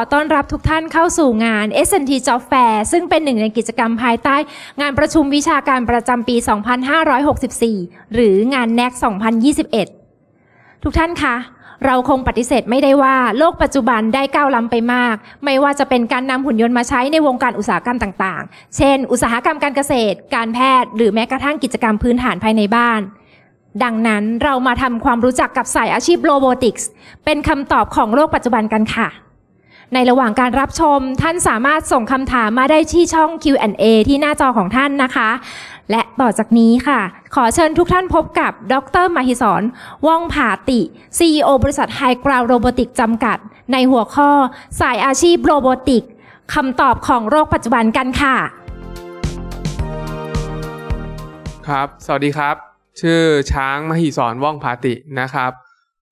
อต้อนรับทุกท่านเข้าสู่งาน S&T Job Fair ซึ่งเป็นหนึ่งในกิจกรรมภายใต้ งานประชุมวิชาการประจำปี 2564 หรืองาน NEC 2021 ทุกท่านคะ เราคงปฏิเสธไม่ได้ว่าโลกปัจจุบันได้ก้าวล้ำไปมาก ไม่ว่าจะเป็นการนำหุ่นยนต์มาใช้ในวงการอุตสาหกรรมต่าง ๆ เช่น อุตสาหกรรมการเกษตร การแพทย์ หรือแม้กระทั่งกิจกรรมพื้นฐานภายในบ้าน ดังนั้นเรามาทำความรู้จักกับสายอาชีพโรบอติกส์เป็นคำตอบของโลกปัจจุบันกันค่ะในระหว่างการรับชมท่านสามารถส่งคำถามมาได้ที่ช่อง Q&A ที่หน้าจอของท่านนะคะ และต่อจากนี้ค่ะ ขอเชิญทุกท่านพบกับ ดรมหิสรว่องผาติ CEO บริษัทไฮกราวโรบอติกจำกัด ในหัวข้อสายอาชีพโรบอติกคำตอบของโรคปัจจุบันกันค่ะ ครับสวัสดีครับ ชื่อช้างมหิสรว่องผาตินะครับ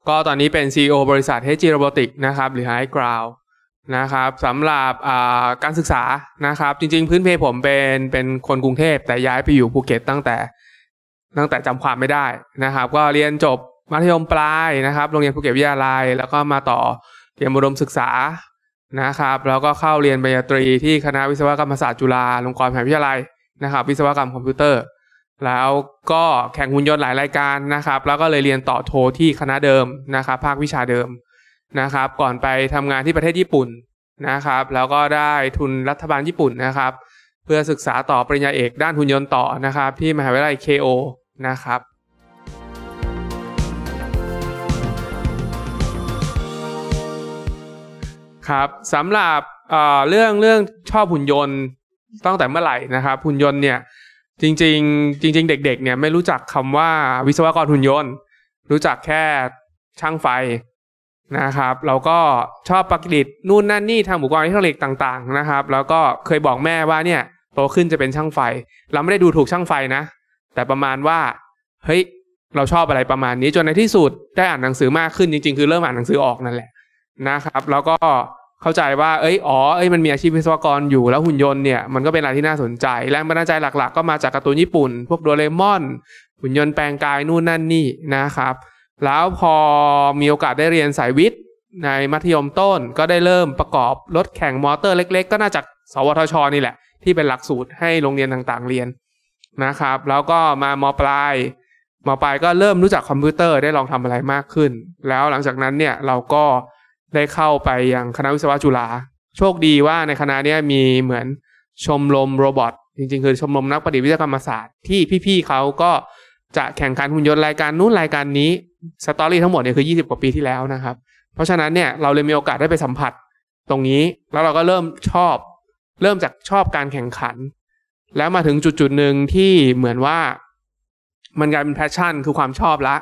ก็ตอนนี้เป็น CEO บริษัทฮจ r โรบอติกนะครับหรือไฮกราวนะครับสำหรับการศึกษานะครับ จริงๆ พื้นเพผมเป็นเป็นคนกรุงเทพแต่ย้ายไปอยู่ภูเก็ตตั้งแต่ ตั้งแต่จำความไม่ได้นะครับก็เรียนจบมัธยมปลายนะครับ โรงเรียนภูเก็ตวิทยาลัย แล้วก็มาต่อเรียนบุดมศึกษานะครับ แล้วก็เข้าเรียนปริญญาตรีที่คณะวิศวกรรมศาสตร์จุฬาลงกรณ์มหาวิทยาลัยนะครับ วิศวกรรมคอมพิวเตอร์ แล้วก็แข่งหุ่นยนต์หลายรายการนะครับ แล้วก็เลยเรียนต่อโทที่คณะเดิมนะครับภาควิชาเดิมนะครับก่อนไปทำงานที่ประเทศญี่ปุ่นนะครับแล้วก็ได้ทุนรัฐบาลญี่ปุ่นนะครับ เพื่อศึกษาต่อปริญญาเอกด้านหุ่นยนต์ต่อนะครับที่มหาวิทยาลัยเคโอนะครับครับสำหรับเเรื่องเรื่องชอบหุ่นยนต์ตั้งแต่เมื่อไหร่นะครับหุ่นยนต์เนี่ยจริงจริงจริงเด็กๆเนี่ยไม่รู้จักคำว่าวิศวกรหุ่นยนต์ รู้จักแค่ช่างไฟนะครับเราก็ชอบประดิษฐ์นู่นนั่นนี่ทำอุปกรณ์อิเล็กทรอนิกส์ต่าง ๆนะครับ แล้วก็เคยบอกแม่ว่าเนี่ยโตขึ้นจะเป็นช่างไฟเราไม่ได้ดูถูกช่างไฟนะ แต่ประมาณว่าเฮ้ยเราชอบอะไรประมาณนี้ จนในที่สุดได้อ่านหนังสือมากขึ้นจริงๆคือเริ่มอ่านหนังสือออกนั่นแหละนะครับ แล้วก็เข้าใจว่าเอ้ยอ๋อเอ้ยมันมีอาชีพวิศวกรอยู่แล้วหุ่นยนต์เนี่ยมันก็เป็นอะไรที่น่าสนใจแรงบันดาลใจหลักๆ ก็มาจากการ์ตูนญี่ปุ่น พวกโดเรมอน หุ่นยนต์แปลงกายนู่นนั่นนี่นะครับแล้วพอมีโอกาสได้เรียนสายวิทย์ในมัธยมต้นก็ได้เริ่มประกอบ รถแข่งมอเตอร์เล็กๆ ก็น่าจากสวทชนี่แหละ ที่เป็นหลักสูตรให้โรงเรียนต่างๆเรียนนะครับ แล้วก็มามปลายมปลายก็เริ่มรู้จักคอมพิวเตอร์ได้ลองทำอะไรมากขึ้น แล้วหลังจากนั้นเนี่ยเราก็ได้เข้าไปยังคณะวิศวะจุฬาโชคดีว่าในคณะนี้มีเหมือนชมรมโรบอทจริงๆคือชมรมนักประดิษฐ์วิศวกรรมศาสตร์ที่พี่ๆเขาก็จะแข่งขันหุ่นยนต์รายการนู้นรายการนี้สตอรี่ทั้งหมดเนี่ยคือ 20 กว่าปีที่แล้วนะครับ เพราะฉะนั้นเนี่ยเราเลยมีโอกาสได้ไปสัมผัสตรงนี้แล้วเราก็เริ่มชอบ เริ่มจากชอบการแข่งขัน แล้วมาถึงจุดจุดหนึ่งที่เหมือนว่ามันกลายเป็นแพชชั่นคือความชอบละ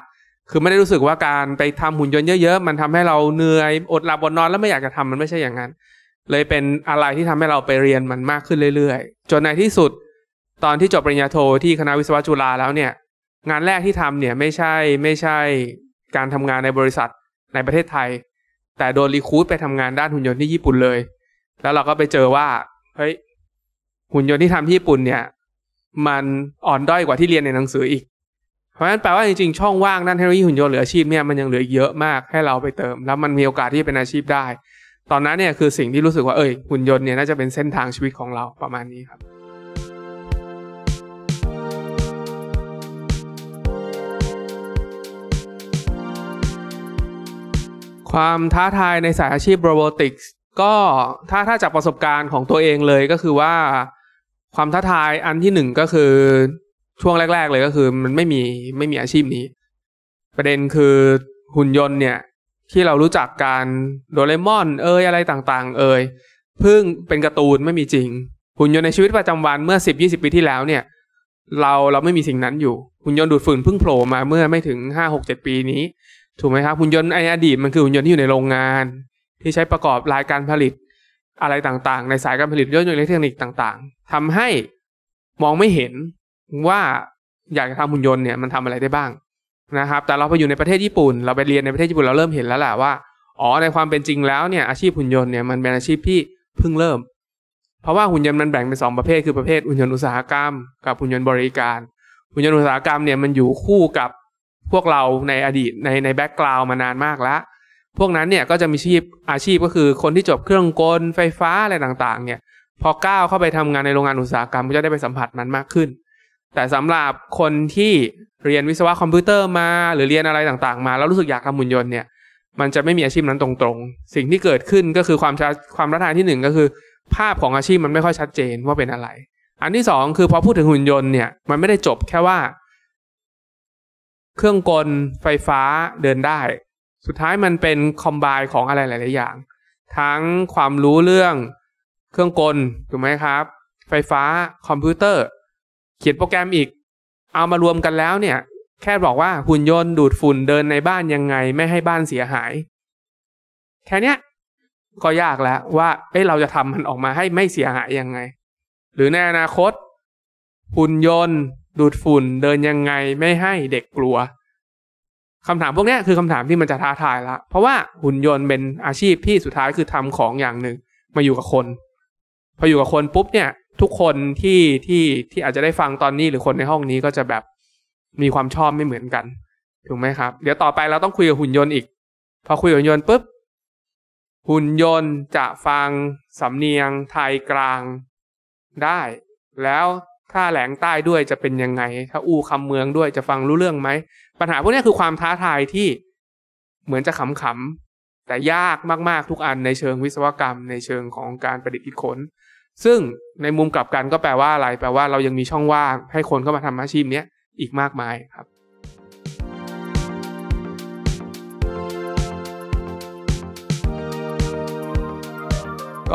คือไม่ได้รู้สึกว่าการไปทำหุ่นยนต์เยอะ ๆ มันทำให้เราเหนื่อย อดหลับอดนอนแล้วไม่อยากจะทำมันไม่ใช่อย่างนั้นเลยเป็นอะไรที่ทำให้เราไปเรียนมันมากขึ้นเรื่อยๆจนในที่สุด ตอนที่จบปริญญาโท ที่คณะวิศวะจุฬาแล้วเนี่ยงานแรกที่ทำเนี่ยไม่ใช่ไม่ใช่การทำงานในบริษัทในประเทศไทย แต่โดนรีคูดไปทำงานด้านหุ่นยนต์ที่ญี่ปุ่นเลย แล้วเราก็ไปเจอว่าเฮ้ยหุ่นยนต์ที่ทำที่ญี่ปุ่นเนี่ยมันอ่อนด้อยกว่าที่เรียนในหนังสืออีก เพราะฉะนั้นแปลว่าจริงๆช่องว่างด้านเทคโนโลยีหุ่นยนต์หรืออาชีพเนี่ยมันยังเหลือเยอะมากให้เราไปเติมแล้วมันมีโอกาสที่จะเป็นอาชีพได้ ตอนนั้นเนี่ยคือสิ่งที่รู้สึกว่าเอ้ยหุ่นยนต์เนี่ยน่าจะเป็นเส้นทางชีวิตของเราประมาณนี้ครับความท้าทายในสายอาชีพโรบอติกส์ก็ถ้าถ้าจากประสบการณ์ของตัวเองเลยก็คือว่า ความท้าทายอันที่หนึ่งก็คือช่วงแรกๆเลยก็คือมันไม่มีไม่มีอาชีพนี้ ประเด็นคือหุ่นยนต์เนี่ยที่เรารู้จักการโดเรมอนเอ้ยอะไรต่างๆ เอ้ยเพิ่งเป็นการ์ตูนไม่มีจริง หุ่นยนต์ในชีวิตประจำวันเมื่อสิบยี่สิบปีที่แล้วเนี่ย เราเราไม่มีสิ่งนั้นอยู่หุ่นยนต์ดูดฝุ่นเพิ่งโผล่มาเมื่อไม่ถึงห้าหกเจ็ดปีนี้ถูกไหมครับ หุ่นยนต์ในอดีตมันคือหุ่นยนต์ที่อยู่ในโรงงาน ที่ใช้ประกอบรายการผลิตอะไรต่างๆ ในสายการผลิตยนต์อิเล็กทรอนิกส์ต่างๆ ทำให้มองไม่เห็นว่าอยากจะทำหุ่นยนต์เนี่ยมันทำอะไรได้บ้างนะครับแต่เราไปอยู่ในประเทศญี่ปุ่น เราไปเรียนในประเทศญี่ปุ่นเราเริ่มเห็นแล้วแหละว่าอ๋อในความเป็นจริงแล้วเนี่ยอาชีพหุ่นยนต์เนี่ยมันเป็นอาชีพที่เพิ่งเริ่ม เพราะว่าหุ่นยนต์มันแบ่งเป็นสองประเภทคือประเภทหุ่นยนต์อุตสาหกรรมกับหุ่นยนต์บริการ หุ่นยนต์อุตสาหกรรมเนี่ยมันอยู่คู่กับพวกเราในอดีตในในแบ็กกราวมานานมากแล้ว พวกนั้นเนี่ยก็จะมีชีพอาชีพก็คือ คนที่จบเครื่องกล ไฟฟ้าอะไรต่างๆเนี่ยพอก้าวเข้าไปทำงานในโรงงานอุตสาหกรรมก็จะได้ไปสัมผัสมันมากขึ้น แต่สำหรับคนที่เรียนวิศวะคอมพิวเตอร์มา หรือเรียนอะไรต่างๆมา แล้วรู้สึกอยากทำหุ่นยนต์เนี่ยมันจะไม่มีอาชีพนั้นตรงๆ สิ่งที่เกิดขึ้นก็คือความชาความรัทายที่1ก็คือภาพของอาชีพมันไม่ค่อยชัดเจนว่าเป็นอะไร อันที่ 2 คือพอพูดถึงหุ่นยนต์เนี่ยมันไม่ได้จบแค่ว่าเครื่องกล ไฟฟ้าเดินได้ สุดท้ายมันเป็นคอมไบของอะไรหลาย ๆ อย่าง ทั้งความรู้เรื่อง เครื่องกล ถูกไหมครับ ไฟฟ้า คอมพิวเตอร์ เขียนโปรแกรมอีก เอามารวมกันแล้วเนี่ย แค่บอกว่าหุ่นยนต์ดูดฝุ่นเดินในบ้านยังไง ไม่ให้บ้านเสียหาย แค่นี้ก็ยากแล้วว่า เอ้เราจะทำมันออกมาให้ไม่เสียหายยังไง หรือในอนาคตหุ่นยนต์ดูดฝุ่น เดินยังไงไม่ให้เด็กกลัวคำถามพวกนี้คือคำถามที่มันจะท้าทายละเพราะว่าหุ่นยนต์เป็นอาชีพที่สุดท้ายคือทำของอย่างหนึ่ง มาอยู่กับคน พออยู่กับคนปุ๊บเนี่ย ทุกคนที่ที่ที่อาจจะได้ฟังตอนนี้หรือคนในห้องนี้ก็จะแบบมีความชอบไม่เหมือนกันถูกไหมครับ เดี๋ยวต่อไป เราต้องคุยกับหุ่นยนต์อีกพอคุยกับหุ่นยนต์ปุ๊บหุ่นยนต์จะฟังสำเนียง ไทยกลาง ได้แล้วถ้าแหลงใต้ด้วยจะเป็นยังไง ถ้าอู่คำเมืองด้วยจะฟังรู้เรื่องไหม ปัญหาพวกนี้คือความท้าทายที่เหมือนจะขำๆแต่ยากมากๆทุกอันในเชิงวิศวกรรม ในเชิงของการประดิษฐ์คิดค้นซึ่งในมุมกลับกันก็แปลว่าอะไร แปลว่าเรายังมีช่องว่างให้คนเข้ามาทำอาชีพนี้อีกมากมายครับ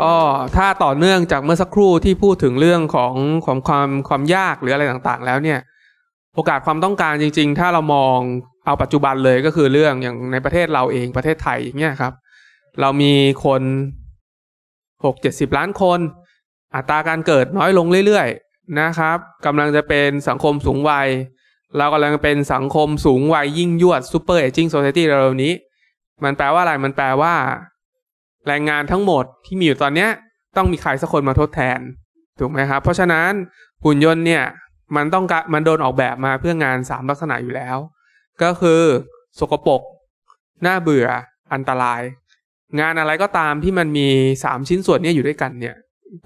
ก็ถ้าต่อเนื่องจากเมื่อสักครู่ที่พูดถึงเรื่องของวามความความยากหรืออะไรต่างๆแล้วเนี่ย โอกาสความต้องการจริงๆ ถ้าเรามองเอาปัจจุบันเลยก็คือเรื่องอย่างในประเทศเราเองประเทศไทยอย่างเงี้ยครับเรามีคนหกเจ็ดสิบล้านคน อัตราการเกิดน้อยลงเรื่อยๆนะครับกำลังจะเป็นสังคมสูงวัย เรากำลังเป็นสังคมสูงวัยยิ่งยวดซูเปอร์เอจิ้งโซเิตี้เรานี้ มันแปลว่าอะไรมันแปลว่าแรงงานทั้งหมดที่มีอยู่ตอนเนี้ยต้องมีใครสักคนมาทดแทนถูกไหมครับเพราะฉะนั้นหุ่นยนต์เนี่ยมันต้องมันโดนออกแบบมาเพื่องาน 3 ลักษณะอยู่แล้ว ก็คือสกปรกน่าเบื่ออันตราย งานอะไรก็ตามที่มันมี 3 ชิ้นส่วนนี้อยู่ด้วยกันเนี่ย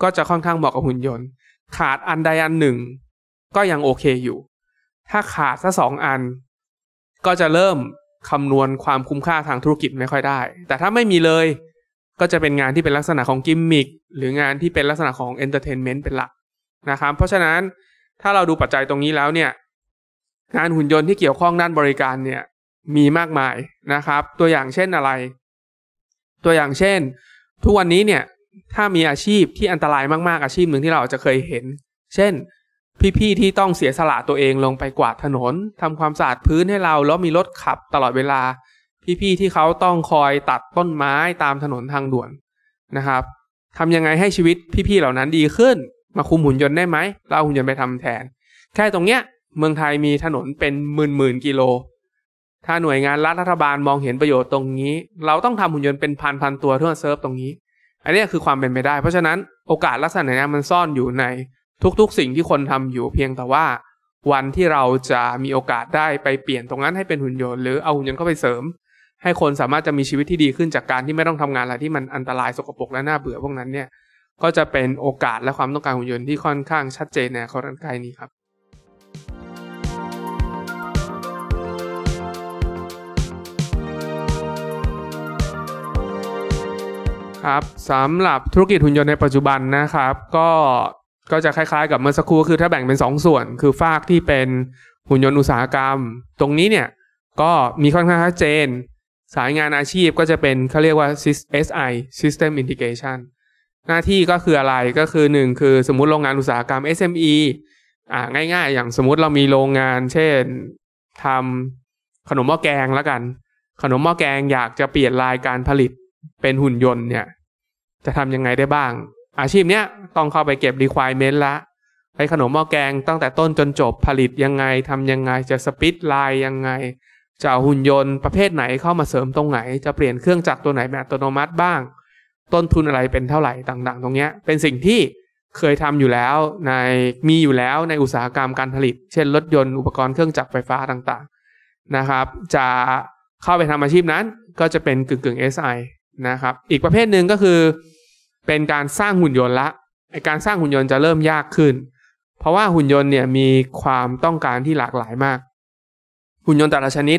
ก็จะค่อนข้างเหมาะกับหุ่นยนต์ ขาดอันใดอันหนึ่ง ก็ยังโอเคอยู่ ถ้าขาดสักสองอัน ก็จะเริ่มคำนวณความคุ้มค่าทางธุรกิจไม่ค่อยได้ แต่ถ้าไม่มีเลยก็จะเป็นงานที่เป็นลักษณะของกิมมิคหรืองานที่เป็นลักษณะของเอนเตอร์เทนเมนต์เป็นหลักนะครับเพราะฉะนั้นถ้าเราดูปัจจัยตรงนี้แล้วเนี่ย งานหุ่นยนต์ที่เกี่ยวข้องด้านบริการเนี่ยมีมากมายนะครับ ตัวอย่างเช่นอะไร ตัวอย่างเช่น ทุกวันนี้เนี่ยถ้ามีอาชีพที่อันตรายมากๆอาชีพหนึ่งที่เราอาจจะเคยเห็น เช่นพี่ๆที่ต้องเสียสละตัวเองลงไปกวาดถนน ทำความสะอาดพื้นให้เรา แล้วมีรถขับตลอดเวลาพี่ๆที่เขาต้องคอยตัดต้นไม้ตามถนนทางด่วน นะครับ ทำยังไงให้ชีวิต พี่ๆเหล่านั้นดีขึ้น มา คุมหุ่นยนต์ได้ไหม เราหุ่นยนต์ไปทำแทน แค่ตรงเนี้ย เมืองไทยมีถนนเป็นหมื่นหมื่นกิโล ถ้าหน่วยงานรัฐรัฐบาลมองเห็นประโยชน์ตรงนี้ เราต้องทำหุ่นยนต์เป็นพันพันตัวเพื่อเซิร์ฟตรงนี้ อันนี้คือความเป็นไปได้ เพราะฉะนั้นโอกาสลักษณะนี้มันซ่อนอยู่ใน ทุกๆสิ่งที่คนทำอยู่เพียงแต่ว่า วันที่เราจะมีโอกาสได้ไปเปลี่ยนตรงนั้นให้เป็นหุ่นยนต์หรือเอาหุ่นยนต์เข้าไปเสริมให้คนสามารถจะมีชีวิตที่ดีขึ้นจากการที่ไม่ต้องทำงานอะไรที่มันอันตรายสกปรกและน่าเบื่อพวกนั้นเนี่ยก็จะเป็นโอกาสและความต้องการหุ่นยนต์ที่ค่อนข้างชัดเจนในคนใกล้นี้ครับ ครับสำหรับธุรกิจหุ่นยนต์ในปัจจุบันนะครับ ก็ก็จะคล้ายๆกับเมื่อสักครู่คือถ้าแบ่งเป็น 2 ส่วนคือฝากที่เป็นหุ่นยนต์อุตสาหกรรม ตรงนี้เนี่ยก็มีค่อนข้างชัดเจนสายงานอาชีพก็จะเป็นเขาเรียกว่า SI System Integration หน้าที่ก็คืออะไรก็คือ 1 คือสมมติโรงงานอุตสาหกรรม SME อ่าง่ายๆ อย่างสมมติเรามีโรงงานเช่นทำขนมหม้อแกงแล้วกัน ขนมหม้อแกงอยากจะเปลี่ยนลายการผลิตเป็นหุ่นยนต์เนี่ย จะทำยังไงได้บ้าง อาชีพเนี้ยต้องเข้าไปเก็บ requirement ละไอ้ขนมหม้อแกงตั้งแต่ต้นจนจบผลิตยังไงทำยังไงจะสปิดลายยังไงจะเอาหุ่นยนต์ประเภทไหนเข้ามาเสริมตรงไหน จะเปลี่ยนเครื่องจักรตัวไหนแบบอัตโนมัติบ้าง ต้นทุนอะไรเป็นเท่าไหร่ต่างๆ ตรงเนี้ยเป็นสิ่งที่เคยทำอยู่แล้วในมีอยู่แล้วในอุตสาหกรรมการผลิตเช่น รถยนต์อุปกรณ์เครื่องจักรไฟฟ้าต่างๆนะครับจะเข้าไปทำอาชีพนั้น ก็จะเป็นกึ่งกึ่ง SI นะครับอีกประเภทหนึ่งก็คือเป็นการสร้างหุ่นยนต์ละการสร้างหุ่นยนต์จะเริ่มยากขึ้น เพราะว่าหุ่นยนต์เนี่ยมีความต้องการที่หลากหลายมากหุ่นยนต์แต่ละชนิด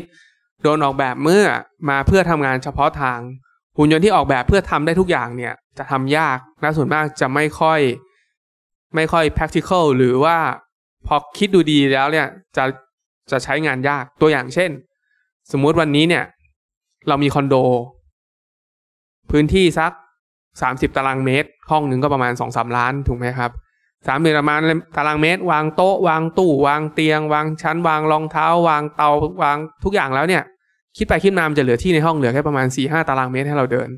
โดนออกแบบเมื่อมาเพื่อทำงานเฉพาะทาง หุ่นยนต์ที่ออกแบบเพื่อทำได้ทุกอย่างเนี่ย จะทำยากและส่วนมากจะไม่ค่อยไม่ค่อย practical หรือว่าพอคิดดูดีแล้วเนี่ยจะจะใช้งานยากตัวอย่างเช่น สมมุติวันนี้เนี่ย เรามีคอนโด พื้นที่สักสามสิบตารางเมตร ห้องหนึ่งก็ประมาณสองสามล้าน ถูกไหมครับสามเหลี่ยมประมาณตารางเมตร วางโต๊ะวางตู้วางเตียง วางชั้น วางรองเท้า วางเตาวางทุกอย่างแล้วเนี่ยคิดไปคิดมามันจะเหลือที่ ในห้องเหลือแค่ประมาณสี่ห้าตารางเมตร ให้เราเดิน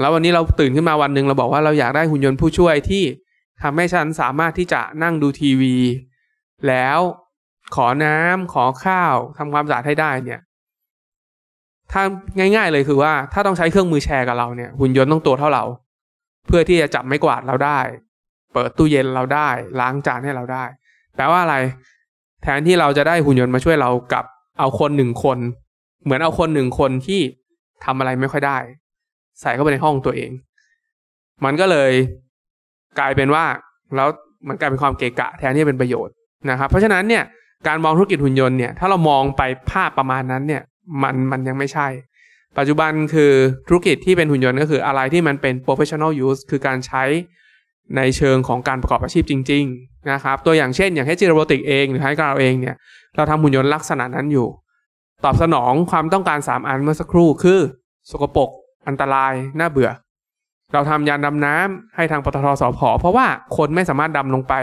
แล้ววันนี้เราตื่นขึ้นมาวันหนึ่งเราบอกว่าเราอยากได้หุ่นยนต์ผู้ช่วยที่ทำให้ฉัน สามารถที่จะนั่งดูทีวี แล้วขอน้ำขอข้าวทำความสะอาดให้ได้เนี่ยถ้าง่าย ๆเลยคือว่า ถ้าต้องใช้เครื่องมือแชร์กับเราเนี่ย หุ่นยนต์ต้องตัวเท่าเรา เพื่อที่จะจับไม้กวาดเราได้เปิดตู้เย็นเราได้ล้างจานให้เราได้แปลว่าอะไร แทนที่เราจะได้หุ่นยนต์มาช่วยเรากับเอาคนหนึ่งคน เหมือนเอาคนหนึ่งคนที่ทำอะไรไม่ค่อยได้ ใส่เข้าไปในห้องตัวเอง มันก็เลยกลายเป็นว่าแล้วมันกลายเป็นความเกะกะ แทนที่เป็นประโยชน์นะครับ เพราะฉะนั้นเนี่ยการมองธุรกิจหุ่นยนต์เนี่ยถ้าเรามองไปภาพประมาณนั้นเนี่ยมันมันยังไม่ใช่ ปัจจุบันคือธุรกิจที่เป็นหุ่นยนต์ ก็คืออะไรที่มันเป็น professional use คือการใช้ในเชิงของการประกอบอาชีพจริง ๆ นะครับ ตัวอย่างเช่นอย่างให้จิโรบติกเองหรือให้กราวเองเนี่ย เราทำหุ่นยนต์ลักษณะนั้นอยู่ ตอบสนองความต้องการ 3 อันเมื่อสักครู่คือ สกปรกอันตรายน่าเบื่อ เราทำยานดำน้ำให้ทางปตทสพเพราะว่าคนไม่สามารถดำลงไป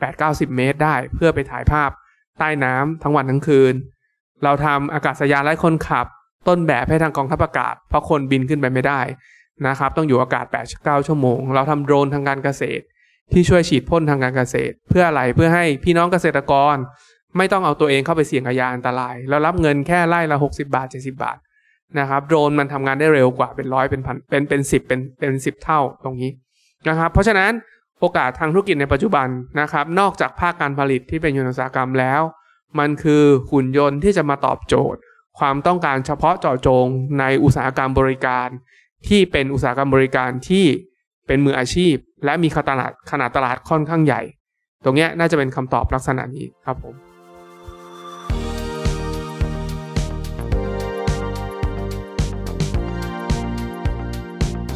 8-90 เมตรได้ เพื่อไปถ่ายภาพใต้น้ำทั้งวันทั้งคืน เราทำอากาศยานไร้คนขับ ต้นแบบให้ทางกองทัพอากาศ เพราะคนบินขึ้นไปไม่ได้นะครับ ต้องอยู่อากาศ 8-9 ชั่วโมงเราทำโดรนทางการเกษตร ที่ช่วยฉีดพ่นทางการเกษตร เพื่ออะไรเพื่อให้พี่น้องเกษตรกร ไม่ต้องเอาตัวเองเข้าไปเสี่ยงกับยาอันตรายเรารับเงินแค่ไล่ละ 60 บาท 70 บาทนะครับโดรนมันทำงานได้เร็วกว่าเป็นร้อยเป็นพันเป็นเป็นสิบเป็นเป็นสิบเท่าตรงนี้นะครับเพราะฉะนั้นโอกาสทางธุรกิจในปัจจุบันนะครับนอกจากภาคการผลิตที่เป็นยนต์อุตสาหกรรมแล้ว มันคือหุ่นยนต์ที่จะมาตอบโจทย์ ความต้องการเฉพาะเจาะจงในอุตสาหกรรมบริการที่เป็นอุตสาหกรรมบริการที่เป็นมืออาชีพ และมีขนาดขนาดตลาดค่อนข้างใหญ่ ตรงนี้น่าจะเป็นคำตอบลักษณะนี้ครับผม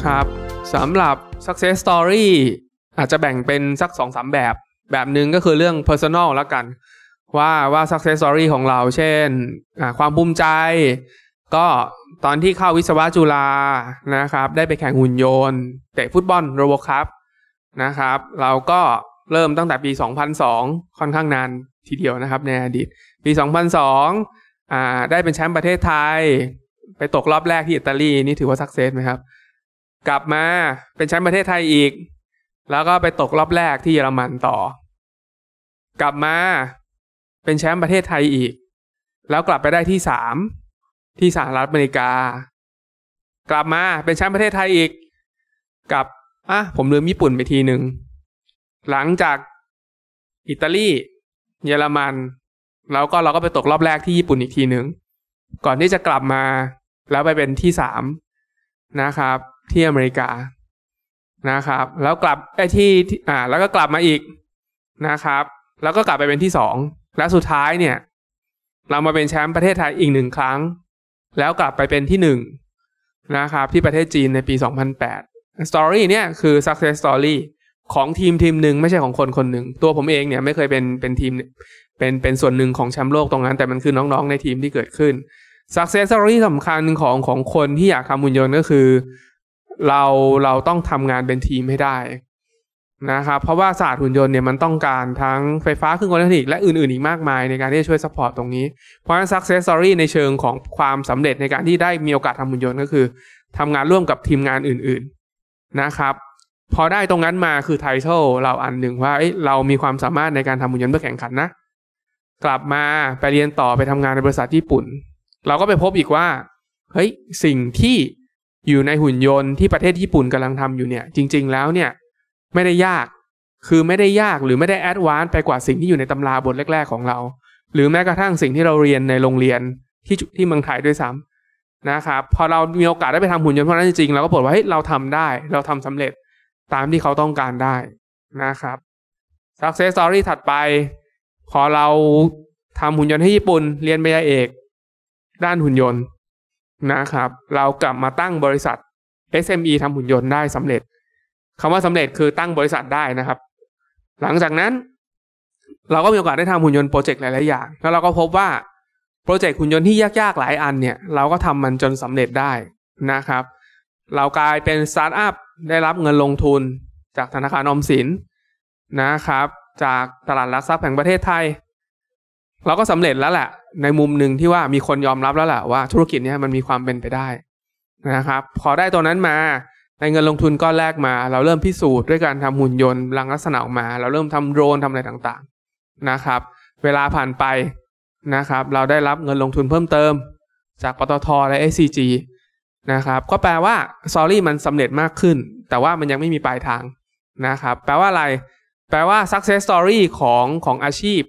ครับสำหรับ success story อาจจะแบ่งเป็นสัก 2-3 แบบแบบหนึ่งก็คือเรื่อง personal ละกัน ว่าว่า success story ของเราเช่นความภูมิใจก็ตอนที่เข้าวิศวะจุฬานะครับ ได้ไปแข่งหุ่นยนต์เตะฟุตบอลโรบครับนะครับ เราก็เริ่มตั้งแต่ปี 2002 ค่อนข้างนานทีเดียวนะครับในอดีตปี 2002อ่าได้เป็นแชมป์ประเทศไทยไปตกรอบแรกที่อิตาลีนี่ถือว่าสักเซสไหมครับ กลับมาเป็นแชมป์ประเทศไทยอีก แล้วก็ไปตกรอบแรกที่เยอรมันต่อ กลับมาเป็นแชมป์ประเทศไทยอีก แล้วกลับไปได้ที่สามที่สหรัฐอเมริกา กลับมาเป็นแชมป์ประเทศไทยอีกกับอ่ะผมลืมญี่ปุ่นไปทีหนึ่งหลังจากอิตาลี เยอรมัน แล้วก็เราก็ไปตกรอบแรกที่ญี่ปุ่นอีกทีหนึ่งก่อนที่จะกลับมาแล้วไปเป็นที่สามนะครับ ที่อเมริกานะครับ แล้วกลับไอ้ที่อ่าแล้วก็กลับมาอีกนะครับ แล้วก็กลับไปเป็นที่สองและสุดท้ายเนี่ยเรามาเป็นแชมป์ประเทศไทยอีกหนึ่งครั้งแล้วกลับไปเป็นที่หนึ่งนะครับที่ประเทศจีนในปี 2008 Story เนี่ยคือ success story ของทีมทีมหนึ่ง ไม่ใช่ของคนคนหนึ่ง ตัวผมเองเนี่ยไม่เคยเป็นเป็นทีมเป็นเป็นส่วนหนึ่งของแชมป์โลกตรงนั้น แต่มันคือน้องๆ ในทีมที่เกิดขึ้น success story สำคัญของของคนที่อยากทำหุ่นยนต์ก็คือเราเราต้องทำงานเป็นทีมให้ได้นะครับเพราะว่า ศาสตร์หุ่นยนต์เนี่ยมันต้องการทั้งไฟฟ้าเครื่องกลอิเล็กทรอนิกส์และอื่นๆอีกมากมายในการ ที่จะช่วยซัพพอร์ตตรงนี้เพราะฉะนั้น success story ในเชิงของความสำเร็จในการที่ได้มีโอกาสทำหุ่นยนต์ก็คือทำงานร่วมกับทีมงานอื่น ๆนะครับ พอได้ตรงนั้นมาคือไททอลเราอันหนึ่งว่าเเรามีความสามารถในการทำหุ่นยนต์เพื่อแข่งขันนะกลับมาไปเรียนต่อไปทำงานในบริษัทญี่ปุ่น เราก็ไปพบอีกว่าเฮ้ยสิ่งที่อยู่ในหุ่นยนต์ที่ประเทศญี่ปุ่นกำลังทำอยู่เนี่ยจริง ๆแล้วเนี่ยไม่ได้ยาก คือไม่ได้ยากหรือไม่ได้แอดวานซ์ไปกว่าสิ่งที่อยู่ในตำราบทแรก ๆ ของเรา หรือแม้กระทั่งสิ่งที่เราเรียนในโรงเรียนที่ที่เมืองไทยด้วยซ้ำนะครับ พอเรามีโอกาสได้ไปทำหุ่นยนต์พวกนั้นจริงๆเราก็บอกว่าเฮ้ยเราทำได้เราทำสำเร็จตามที่เขาต้องการได้นะครับ success story ถัดไป พอเราทำหุ่นยนต์ให้ญี่ปุ่น เรียนปยาเอก ด้านหุ่นยนต์นะครับ เรากลับมาตั้งบริษัท SME ทำหุ่นยนต์ได้สำเร็จคำว่าสำเร็จคือตั้งบริษัทได้นะครับ หลังจากนั้น เราก็มีโอกาสได้ทำหุ่นยนต์โปรเจกต์หลายๆอย่าง แล้วเราก็พบว่าโปรเจกต์หุ่นยนต์ที่ยากๆ หลายอันเนี่ย เราก็ทำมันจนสำเร็จได้นะครับ เรากลายเป็นสตาร์ทอัพได้รับเงินลงทุน จากธนาคารอมสินนะครับ จากตลาดหลักทรัพย์แห่งประเทศไทย เราก็สำเร็จแล้วแหละ ในมุมหนึ่งที่ว่ามีคนยอมรับแล้วแหละว่า ธุรกิจนี้มันมีความเป็นไปได้นะครับ พอได้ตัวนั้นมาในเงินลงทุนก้อนแรกมา เราเริ่มพิสูจน์ด้วยการทำหุ่นยนต์ รังลักษณะออกมา เราเริ่มทำโดรนทำอะไรต่างๆนะครับ เวลาผ่านไปนะครับเราได้รับเงินลงทุนเพิ่มเติม จากปตทและ SCG นะครับก็แปลว่าซอรี่มันสำเร็จมากขึ้น แต่ว่ามันยังไม่มีปลายทาง นะครับ แปลว่าอะไร แปลว่า success story ของของอาชีพ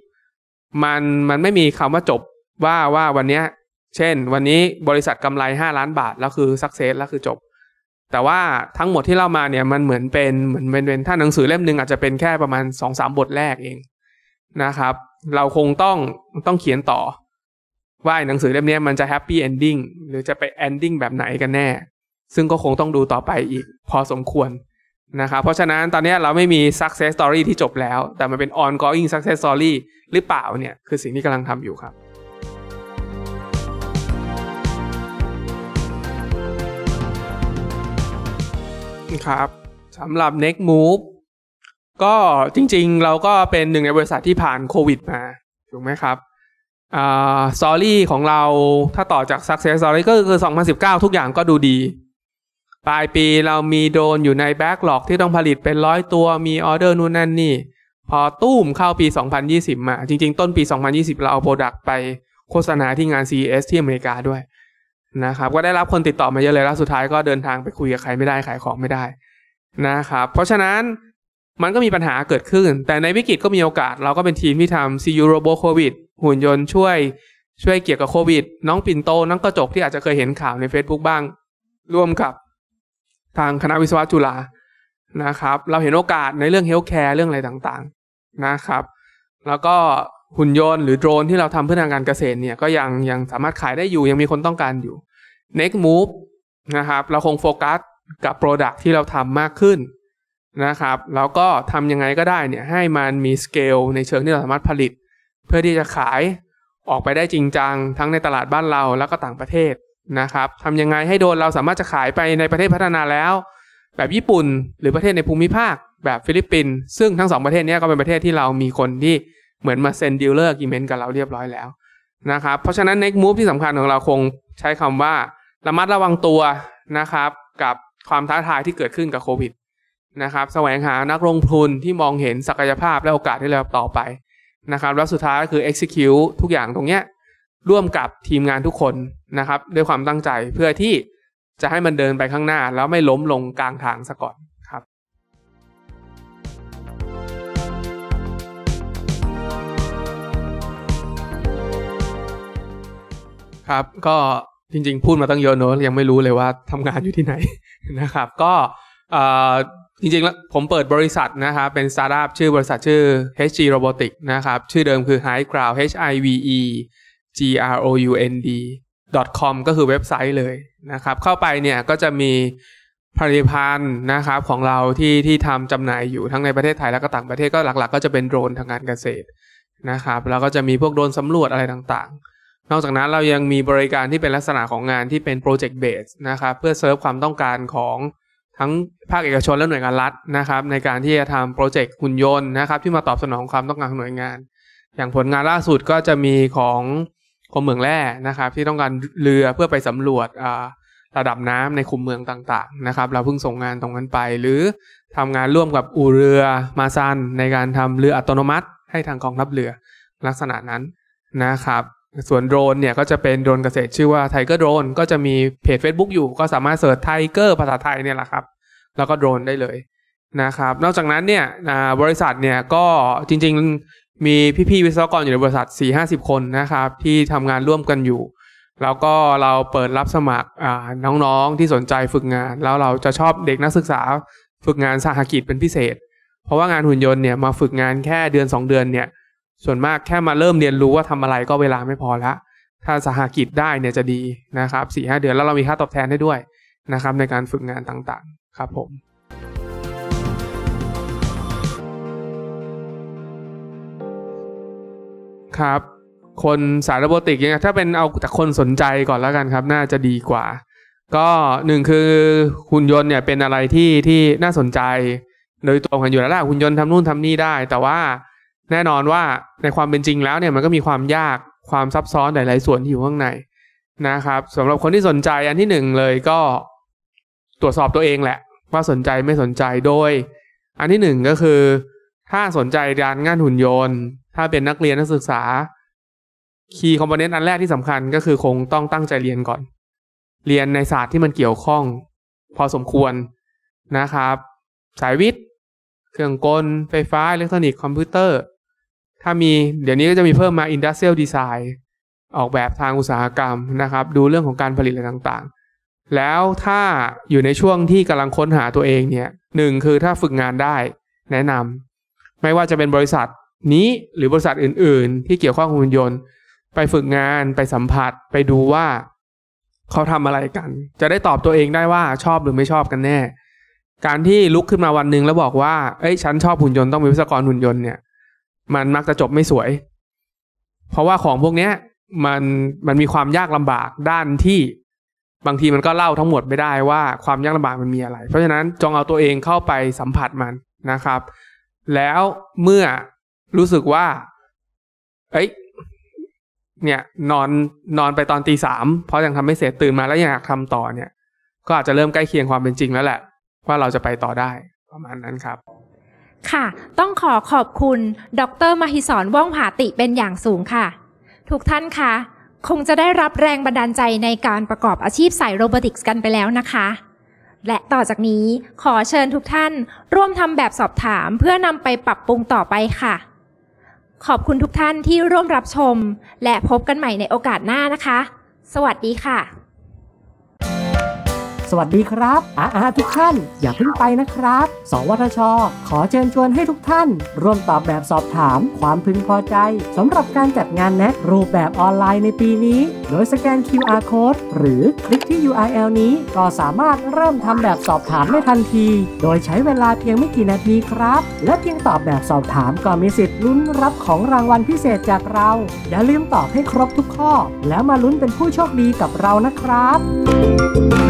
มันมันไม่มีคำว่าจบว่าว่า วันนี้เช่น วันนี้บริษัทกำไร5ล้านบาทแล้วคือ success แล้วคือจบแต่ว่าทั้งหมดที่เล่ามาเนี่ยมันเหมือนเป็นเหมือนเป็นถ้าหนังสือเล่มหนึ่งอาจจะเป็นแค่ประมาณสองสามบทแรกเองนะครับ เราคงต้องต้องเขียนต่อว่าหนังสือเล่มนี้มันจะแฮปปี้เอนดิ้งหรือจะไปเอนดิ้งแบบไหนกันแน่ ซึ่งก็คงต้องดูต่อไปอีกพอสมควรนะครับเพราะฉะนั้นตอนนี้เราไม่มี success story ที่จบแล้ว แต่มันเป็น ongoing success story หรือเปล่าเนี่ยคือสิ่งที่กำลังทำอยู่ครับครับสำหรับ Next Move ก็จริงๆเราก็เป็นหนึ่งในบริษัทที่ผ่านโควิดมาถูกไหมครับอสอรี่ของเราถ้าต่อจาก Success Story ก็คือ 2019 ทุกอย่างก็ดูดี ปลายปีเรามีโดนอยู่ในแบ็กหลอกที่ต้องผลิตเป็นร้อยตัวมีออเดอร์นู่น นั่น นี่ พอตู้มเข้าปี 2020 มา จริง ๆ ต้นปี 2020 เราเอาโปรดักต์ไปโฆษณาที่งาน CES ที่อเมริกาด้วยนะครับก็ได้รับคนติดต่อมาเยอะเลย แล้วสุดท้ายก็เดินทางไปคุยกับใครไม่ได้ขายของไม่ได้นะครับ เพราะฉะนั้นมันก็มีปัญหาเกิดขึ้น แต่ในวิกฤตก็มีโอกาส เราก็เป็นทีมที่ทำซีอูโรโบโควิดหุ่นยนต์ช่วยช่วยเกี่ยวกับโควิดน้องปิ่นโต น้องกระจกที่อาจจะเคยเห็นข่าวใน Facebook บ้าง ร่วมกับทางคณะวิศวะจุฬานะครับเราเห็นโอกาสในเรื่องเฮลท์แคร์เรื่องอะไรต่าง ๆนะครับ แล้วก็หุ่นยนต์ หรือโดรน ที่เราทำเพื่อทางการเกษตรเนี่ย ก็ยังยังสามารถขายได้อยู่ยังมีคนต้องการอยู่ next move นะครับ เราคงโฟกัสกับ Product ที่เราทำมากขึ้น นะครับ แล้วก็ทำยังไงก็ได้เนี่ย ให้มันมีสเกลในเชิงที่เราสามารถผลิต เพื่อที่จะขายออกไปได้จริงจังทั้งในตลาดบ้านเราแล้วก็ต่างประเทศนะครับทำยังไงให้โดนเราสามารถจะขายไปในประเทศพัฒนาแล้ว แบบญี่ปุ่นหรือประเทศในภูมิภาคแบบฟิลิปปินส์ซึ่งทั้งสองประเทศนี้ก็เป็นประเทศที่เรามีคนที่เหมือนมาเซ็นดีลเลอร์กิเมนต์กับเราเรียบร้อยแล้วนะครับเพราะฉะนั้น next move ที่สำคัญของเราคงใช้คำว่าระมัดระวังตัวนะครับ กับความท้าทายที่เกิดขึ้นกับโควิดนะครับแสวงหานักลงทุนที่มองเห็นศักยภาพและโอกาสที่เราต่อไปนะครับแล้วสุดท้ายก็คือ execute ทุกอย่างตรงเนี้ยร่วมกับทีมงานทุกคนนะครับด้วยความตั้งใจเพื่อที่จะให้มันเดินไปข้างหน้า แล้วไม่ล้มลงกลางทางซะก่อนครับก็จริงๆพูดมาตั้งเยอะเนอะยังไม่รู้เลยว่าทำงานอยู่ที่ไหนนะครับ ก็จริงๆแล้วผมเปิดบริษัทนะครับ เป็นสตาร์ทอัพชื่อบริษัทชื่อ HG Robotic s นะครับชื่อเดิมคือ High Ground H I V E G R O U N D .com ก็คือเว็บไซต์เลยนะครับเข้าไปเนี่ยก็จะมีผลิตภัณฑ์นะครับของเราที่ที่ทำจำหน่ายอยู่ทั้งในประเทศไทยแล้วก็ต่างประเทศก็หลัก ๆ ก็จะเป็นโดรนทางการเกษตรนะครับแล้วก็จะมีพวกโดรนสำรวจอะไรต่างนอกจากนั้นเรายังมีบริการที่เป็นลักษณะของงานที่เป็นโปรเจกต์เบสนะครับเพื่อเซิร์ฟความต้องการของทั้งภาคเอกชนและหน่วยงานรัฐนะครับ ในการที่จะทำโปรเจกต์หุ่นยนต์นะครับที่มาตอบสนองความต้องการของหน่วยงาน อย่างผลงานล่าสุดก็จะมีของกรมเมืองแร่นะครับ ที่ต้องการเรือเพื่อไปสำรวจระดับน้ำในคุมเมืองต่างๆนะครับเราเพิ่งส่งงานตรงนั้นไป หรือทำงานร่วมกับอู่เรือมาซันในการทำเรืออัตโนมัติ ให้ทางกองทัพเรือลักษณะนั้นนะครับส่วนโดรนเนี่ยก็จะเป็นโดรนเกษตรชื่อว่าไทเกอร์โดรนก็จะมีเพจ Facebook อยู่ ก็สามารถเสิร์ชไทเกอร์ภาษาไทยเนี่ยแหละครับ แล้วก็โดรนได้เลยนะครับ นอกจากนั้นเนี่ยบริษัทเนี่ยก็จริงๆ มีพี่ ๆ วิศวกรอยู่ในบริษัท 4 50 คนนะครับ ที่ทำงานร่วมกันอยู่ แล้วก็เราเปิดรับสมัครน้องๆที่สนใจฝึกงาน แล้วเราจะชอบเด็กนักศึกษาฝึกงานสาหกิจเป็นพิเศษ เพราะว่างานหุ่นยนต์เนี่ยมาฝึกงานแค่เดือน 2 เดือนเนี่ยส่วนมากแค่มาเริ่มเรียนรู้ว่าทำอะไรก็เวลาไม่พอละถ้าสหกิจได้เนี่ยจะดีนะครับสี่ห้าเดือนแล้วเรามีค่าตอบแทนได้ด้วยนะครับ ในการฝึกงานต่างๆ ครับผม ครับ คนสายโรบอติกยังไงถ้าเป็นเอาจากคนสนใจก่อนแล้วกันครับ น่าจะดีกว่า ก็หนึ่งคือ หุ่นยนต์เนี่ยเป็นอะไรที่ที่น่าสนใจ โดยตรงกันอยู่แล้วล่ะหุ่นยนต์ทำนู่นทำนี่ได้ แต่ว่าแน่นอนว่าในความเป็นจริงแล้วเนี่ยมันก็มีความยากความซับซ้อนหลาย ๆส่วนที่อยู่ข้างในนะครับสำหรับคนที่สนใจอันที่หนึ่งเลยก็ ตรวจสอบตัวเองแหละ ว่าสนใจไม่สนใจโดยอันที่หนึ่งก็คือ ถ้าสนใจด้านงานหุ่นยนต์ ถ้าเป็นนักเรียนนักศึกษาคีย์คอมโพเนนต์อันแรกที่สำคัญก็คือคงต้องตั้งใจเรียนก่อน เรียนในศาสตร์ที่มันเกี่ยวข้อง พอสมควรนะครับ สายวิทย์เครื่องกลไฟฟ้าอิเล็กทรอนิกส์คอมพิวเตอร์ถ้ามีเดี๋ยวนี้ก็จะมีเพิ่มมา Industrial Design ออกแบบทางอุตสาหกรรมนะครับ ดูเรื่องของการผลิตอะไรต่างๆ แล้วถ้าอยู่ในช่วงที่กำลังค้นหาตัวเองเนี่ย หนึ่งคือถ้าฝึกงานได้แนะนำไม่ว่าจะเป็นบริษัทนี้หรือบริษัทอื่นๆที่เกี่ยวข้องหุ่นยนต์ ไปฝึกงานไปสัมผัส ไปดูว่าเขาทำอะไรกัน จะได้ตอบตัวเองได้ว่าชอบหรือไม่ชอบกันแน่ การที่ลุกขึ้นมาวันหนึ่งแล้วบอกว่าเอ้ยฉัน ชอบหุ่นยนต์ต้องเป็นวิศวกรหุ่นยนต์เนี่ยมันมักจะจบไม่สวย เพราะว่าของพวกเนี้ยมันมันมีความยากลำบากด้านที่บางทีมันก็เล่าทั้งหมดไม่ได้ว่าความยากลำบากมันมีอะไร เพราะฉะนั้นจงเอาตัวเองเข้าไปสัมผัสมันนะครับ แล้วเมื่อรู้สึกว่าเอ้ย เนี่ยนอนนอนไปตอนตีสาม เพราะยังทำไม่เสร็จตื่นมาแล้วยังอยากทำต่อเนี่ย ก็อาจจะเริ่มใกล้เคียงความเป็นจริงแล้วแหละว่าเราจะไปต่อได้ประมาณนั้นครับค่ะ ต้องขอขอบคุณ ดรมหิศรว่องผาติเป็นอย่างสูงค่ะ ทุกท่านคะคงจะได้รับแรงบันดาลใจในการประกอบอาชีพสายโรบอติกส์กันไปแล้วนะคะ และต่อจากนี้ขอเชิญทุกท่านร่วมทำแบบสอบถามเพื่อนำไปปรับปรุงต่อไปค่ะ ขอบคุณทุกท่านที่ร่วมรับชม และพบกันใหม่ในโอกาสหน้านะคะ สวัสดีค่ะสวัสดีครับอาอาทุกท่าน อย่าเพิ่งไปนะครับ สวทช ขอเชิญชวนให้ทุกท่าน ร่วมตอบแบบสอบถามความพึงพอใจสำหรับการจัดงานแนะรูปแบบออนไลน์ในปีนี้ โดยสแกน QR code หรือคลิกที่ URL นี้ ก็สามารถเริ่มทำแบบสอบถามได้ทันที โดยใช้เวลาเพียงไม่กี่นาทีครับ และเพียงตอบแบบสอบถามก็มีสิทธิ์ลุ้นรับของรางวัลพิเศษจากเรา อย่าลืมตอบให้ครบทุกข้อ แล้วมาลุ้นเป็นผู้โชคดีกับเรานะครับ thank you